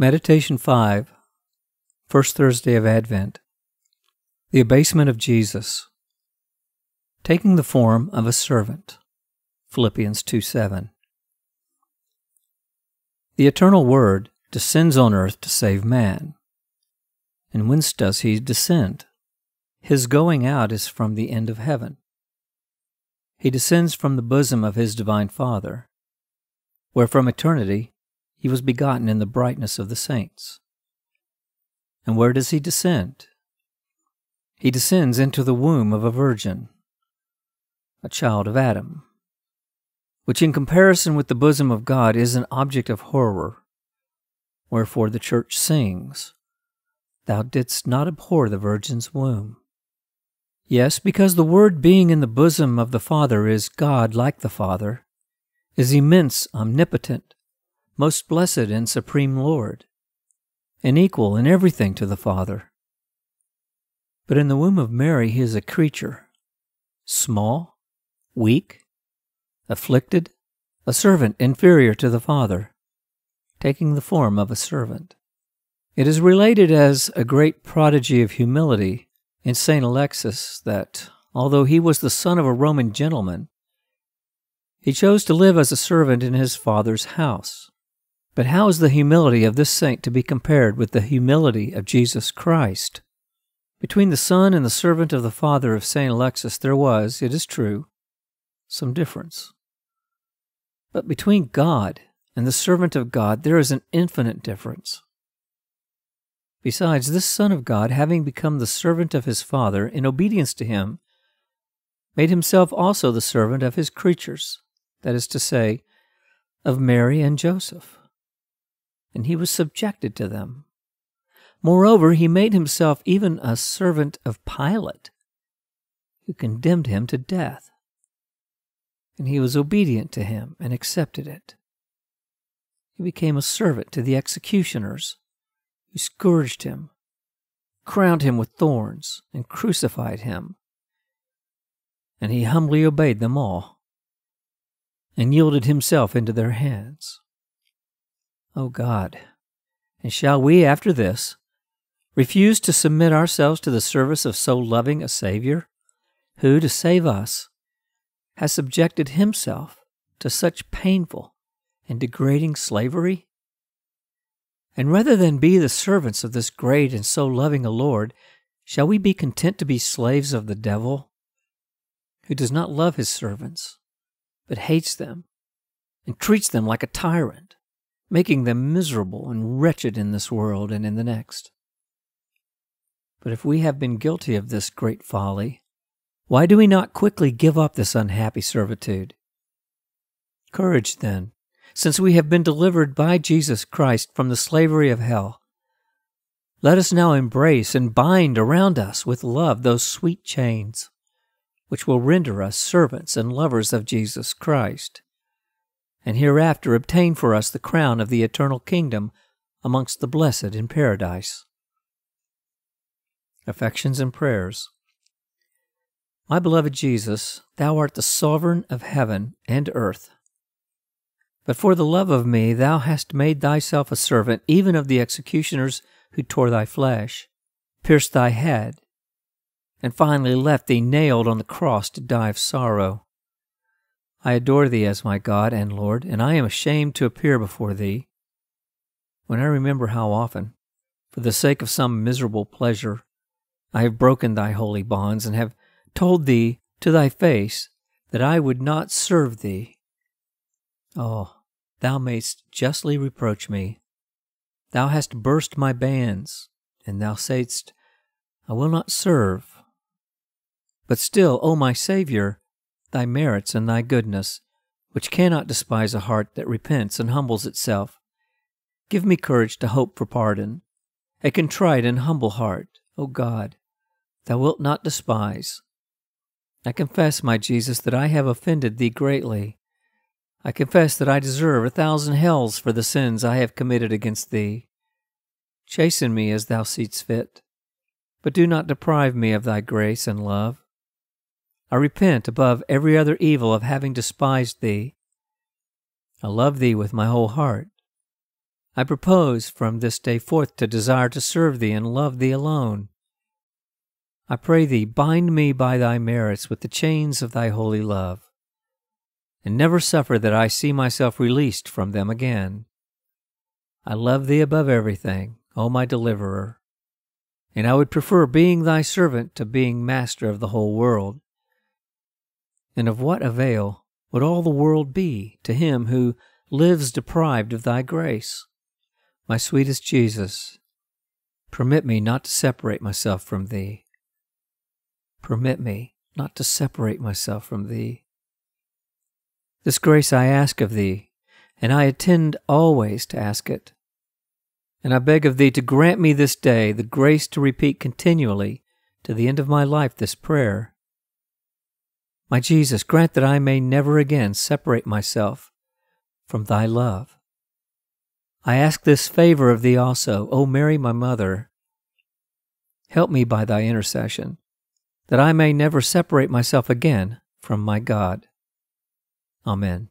Meditation 5, First Thursday of Advent, The Abasement of Jesus, Taking the Form of a Servant, Philippians 2 7. The Eternal Word descends on earth to save man. And whence does he descend? His going out is from the end of heaven. He descends from the bosom of his divine Father, where from eternity he was begotten in the brightness of the saints. And where does he descend? He descends into the womb of a virgin, a child of Adam, which in comparison with the bosom of God is an object of horror. Wherefore the church sings, Thou didst not abhor the virgin's womb. Yes, because the Word being in the bosom of the Father is God like the Father, is immense, omnipotent, most blessed and supreme Lord, and equal in everything to the Father. But in the womb of Mary, he is a creature, small, weak, afflicted, a servant inferior to the Father, taking the form of a servant. It is related as a great prodigy of humility in St. Alexis that, although he was the son of a Roman gentleman, he chose to live as a servant in his father's house. But how is the humility of this saint to be compared with the humility of Jesus Christ? Between the son and the servant of the father of St. Alexis, there was, it is true, some difference. But between God and the servant of God, there is an infinite difference. Besides, this Son of God, having become the servant of his Father in obedience to him, made himself also the servant of his creatures, that is to say, of Mary and Joseph and he was subjected to them. Moreover, he made himself even a servant of Pilate, who condemned him to death. And he was obedient to him and accepted it. He became a servant to the executioners, who scourged him, crowned him with thorns, and crucified him. And he humbly obeyed them all, and yielded himself into their hands. O God, and shall we, after this, refuse to submit ourselves to the service of so loving a Savior, who, to save us, has subjected himself to such painful and degrading slavery? And rather than be the servants of this great and so loving a Lord, shall we be content to be slaves of the devil, who does not love his servants, but hates them and treats them like a tyrant? making them miserable and wretched in this world and in the next. But if we have been guilty of this great folly, why do we not quickly give up this unhappy servitude? Courage, then, since we have been delivered by Jesus Christ from the slavery of hell. Let us now embrace and bind around us with love those sweet chains, which will render us servants and lovers of Jesus Christ and hereafter obtain for us the crown of the eternal kingdom amongst the blessed in paradise. Affections and Prayers My beloved Jesus, Thou art the sovereign of heaven and earth. But for the love of me, Thou hast made Thyself a servant even of the executioners who tore Thy flesh, pierced Thy head, and finally left Thee nailed on the cross to die of sorrow. I adore thee as my God and Lord, and I am ashamed to appear before thee. When I remember how often, for the sake of some miserable pleasure, I have broken thy holy bonds, and have told thee to thy face that I would not serve thee. Oh, thou mayst justly reproach me. Thou hast burst my bands, and thou saidst, I will not serve. But still, O my Saviour, thy merits and thy goodness, which cannot despise a heart that repents and humbles itself. Give me courage to hope for pardon, a contrite and humble heart, O God, thou wilt not despise. I confess, my Jesus, that I have offended thee greatly. I confess that I deserve a thousand hells for the sins I have committed against thee. Chasten me as thou seest fit, but do not deprive me of thy grace and love. I repent above every other evil of having despised thee. I love thee with my whole heart. I propose from this day forth to desire to serve thee and love thee alone. I pray thee, bind me by thy merits with the chains of thy holy love, and never suffer that I see myself released from them again. I love thee above everything, O my deliverer, and I would prefer being thy servant to being master of the whole world. And of what avail would all the world be to him who lives deprived of thy grace? My sweetest Jesus, permit me not to separate myself from thee. Permit me not to separate myself from thee. This grace I ask of thee, and I intend always to ask it. And I beg of thee to grant me this day the grace to repeat continually to the end of my life this prayer, my Jesus, grant that I may never again separate myself from thy love. I ask this favor of thee also, O Mary, my mother. Help me by thy intercession, that I may never separate myself again from my God. Amen.